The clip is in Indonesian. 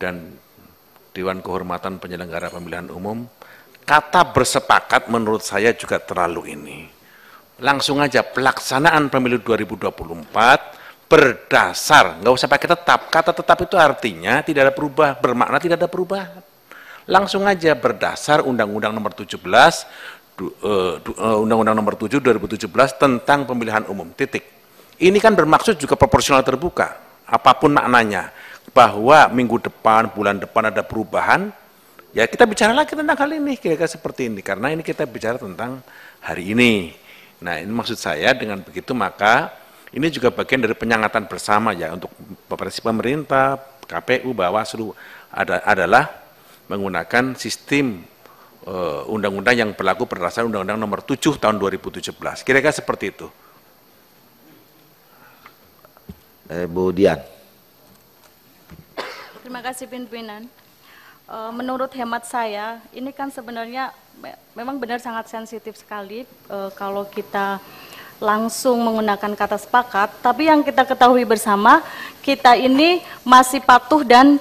dan Dewan Kehormatan Penyelenggara Pemilihan Umum, kata bersepakat menurut saya juga terlalu ini. Langsung aja pelaksanaan pemilu 2024 berdasar, nggak usah pakai tetap, kata tetap itu artinya tidak ada perubahan, bermakna tidak ada perubahan. Langsung aja berdasar Undang-Undang nomor 17 e, e, Undang-Undang Nomor 7 2017 tentang pemilihan umum. Titik. Ini kan bermaksud juga proporsional terbuka apapun maknanya, bahwa minggu depan, bulan depan ada perubahan, ya kita bicara lagi tentang hal ini, kira-kira seperti ini, karena ini kita bicara tentang hari ini. Nah ini maksud saya dengan begitu maka ini juga bagian dari penyangatan bersama ya untuk operasi pemerintah, KPU, Bawaslu ada, adalah menggunakan sistem eh, undang-undang uh, yang berlaku berdasarkan Undang-Undang Nomor 7 Tahun 2017. Kira-kira seperti itu. Eh, Bu Dian. Terima kasih pimpinan. Eh, menurut hemat saya, ini kan sebenarnya memang benar sangat sensitif sekali eh, kalau kita langsung menggunakan kata sepakat, tapi yang kita ketahui bersama, kita ini masih patuh dan